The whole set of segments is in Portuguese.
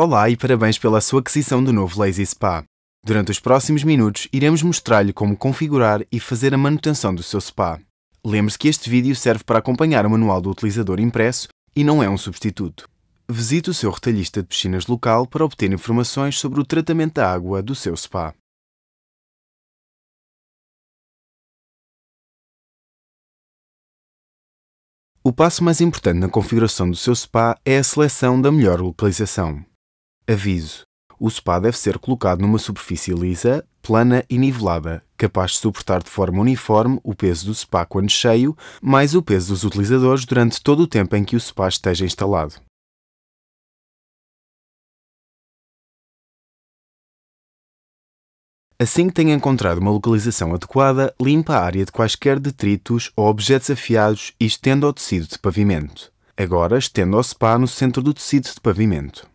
Olá e parabéns pela sua aquisição do novo Lazy Spa. Durante os próximos minutos, iremos mostrar-lhe como configurar e fazer a manutenção do seu spa. Lembre-se que este vídeo serve para acompanhar o manual do utilizador impresso e não é um substituto. Visite o seu retalhista de piscinas local para obter informações sobre o tratamento da água do seu spa. O passo mais importante na configuração do seu spa é a seleção da melhor localização. Aviso: o spa deve ser colocado numa superfície lisa, plana e nivelada, capaz de suportar de forma uniforme o peso do spa quando cheio, mais o peso dos utilizadores durante todo o tempo em que o spa esteja instalado. Assim que tenha encontrado uma localização adequada, limpa a área de quaisquer detritos ou objetos afiados e estenda o tecido de pavimento. Agora estenda o spa no centro do tecido de pavimento.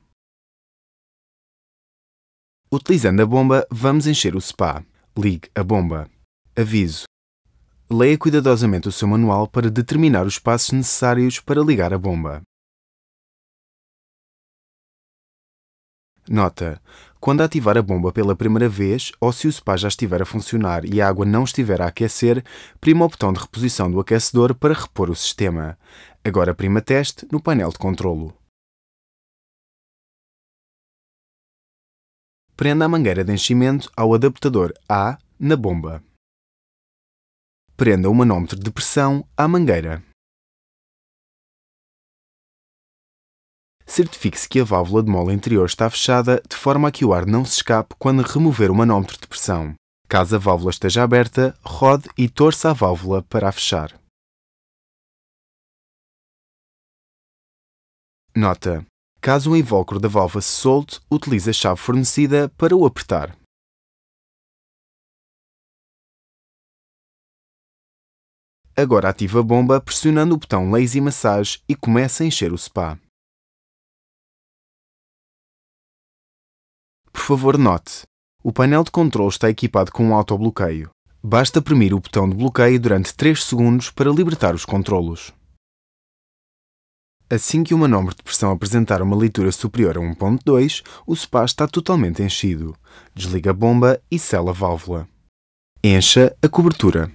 Utilizando a bomba, vamos encher o SPA. Ligue a bomba. Aviso: Leia cuidadosamente o seu manual para determinar os passos necessários para ligar a bomba. Nota: Quando ativar a bomba pela primeira vez ou se o SPA já estiver a funcionar e a água não estiver a aquecer, prima o botão de reposição do aquecedor para repor o sistema. Agora prima Teste no painel de controlo. Prenda a mangueira de enchimento ao adaptador A na bomba. Prenda o manômetro de pressão à mangueira. Certifique-se que a válvula de mola interior está fechada de forma a que o ar não se escape quando remover o manômetro de pressão. Caso a válvula esteja aberta, rode e torça a válvula para a fechar. Nota: Caso o invólucro da válvula se solte, utilize a chave fornecida para o apertar. Agora ative a bomba pressionando o botão Lazy Massage e comece a encher o spa. Por favor, note: o painel de controle está equipado com um autobloqueio. Basta premir o botão de bloqueio durante 3 segundos para libertar os controlos. Assim que o manobra de pressão apresentar uma leitura superior a 1.2, o SPA está totalmente enchido. Desliga a bomba e sela a válvula. Encha a cobertura.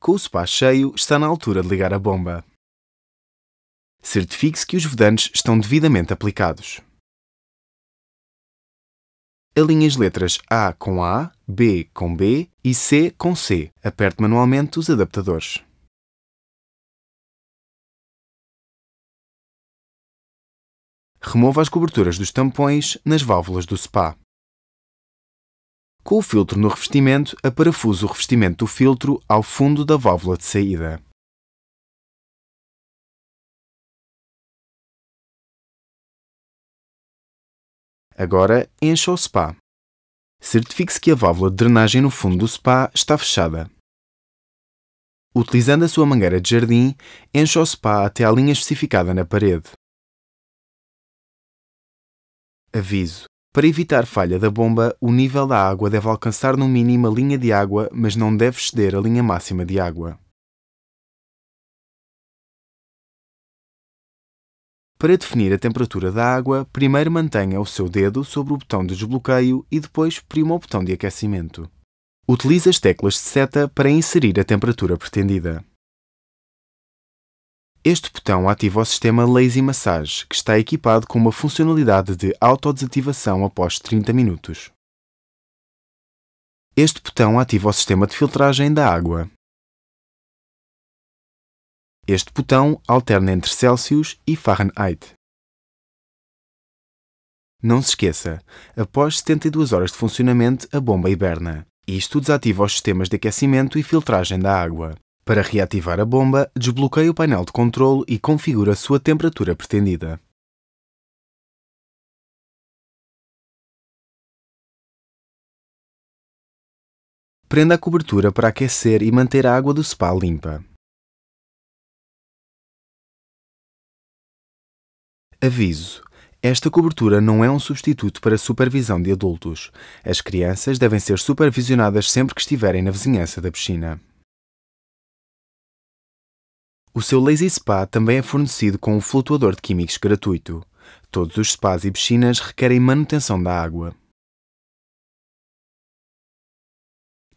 Com o SPA cheio, está na altura de ligar a bomba. Certifique-se que os vedantes estão devidamente aplicados. Alinhe as letras A com A, B com B e C com C. Aperte manualmente os adaptadores. Remova as coberturas dos tampões nas válvulas do SPA. Com o filtro no revestimento, aparafuso o revestimento do filtro ao fundo da válvula de saída. Agora encha o spa. Certifique-se que a válvula de drenagem no fundo do spa está fechada. Utilizando a sua mangueira de jardim, encha o spa até à linha especificada na parede. Aviso: Para evitar falha da bomba, o nível da água deve alcançar no mínimo a linha de água, mas não deve exceder a linha máxima de água. Para definir a temperatura da água, primeiro mantenha o seu dedo sobre o botão de desbloqueio e depois prima o botão de aquecimento. Utilize as teclas de seta para inserir a temperatura pretendida. Este botão ativa o sistema Lazy Massage, que está equipado com uma funcionalidade de autodesativação após 30 minutos. Este botão ativa o sistema de filtragem da água. Este botão alterna entre Celsius e Fahrenheit. Não se esqueça, após 72 horas de funcionamento, a bomba hiberna. Isto desativa os sistemas de aquecimento e filtragem da água. Para reativar a bomba, desbloqueie o painel de controle e configure a sua temperatura pretendida. Prenda a cobertura para aquecer e manter a água do spa limpa. Aviso: esta cobertura não é um substituto para supervisão de adultos. As crianças devem ser supervisionadas sempre que estiverem na vizinhança da piscina. O seu Lazy Spa também é fornecido com um flutuador de químicos gratuito. Todos os spas e piscinas requerem manutenção da água.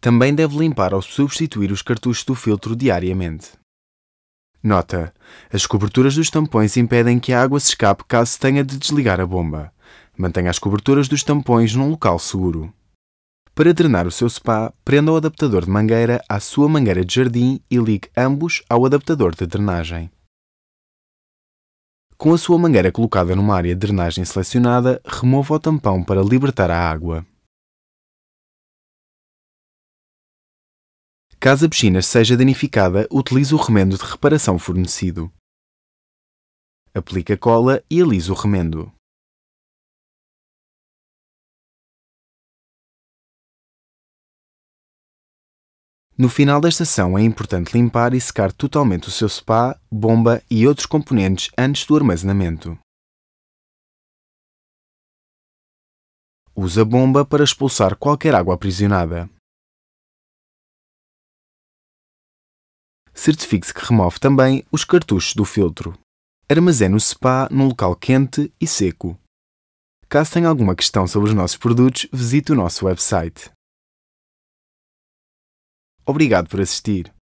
Também deve limpar ou substituir os cartuchos do filtro diariamente. Nota: as coberturas dos tampões impedem que a água se escape caso tenha de desligar a bomba. Mantenha as coberturas dos tampões num local seguro. Para drenar o seu spa, prenda o adaptador de mangueira à sua mangueira de jardim e ligue ambos ao adaptador de drenagem. Com a sua mangueira colocada numa área de drenagem selecionada, remova o tampão para libertar a água. Caso a piscina seja danificada, utilize o remendo de reparação fornecido. Aplique a cola e alise o remendo. No final da estação é importante limpar e secar totalmente o seu spa, bomba e outros componentes antes do armazenamento. Use a bomba para expulsar qualquer água aprisionada. certifique-se que remove também os cartuchos do filtro. Armazene o SPA num local quente e seco. Caso tenha alguma questão sobre os nossos produtos, visite o nosso website. Obrigado por assistir.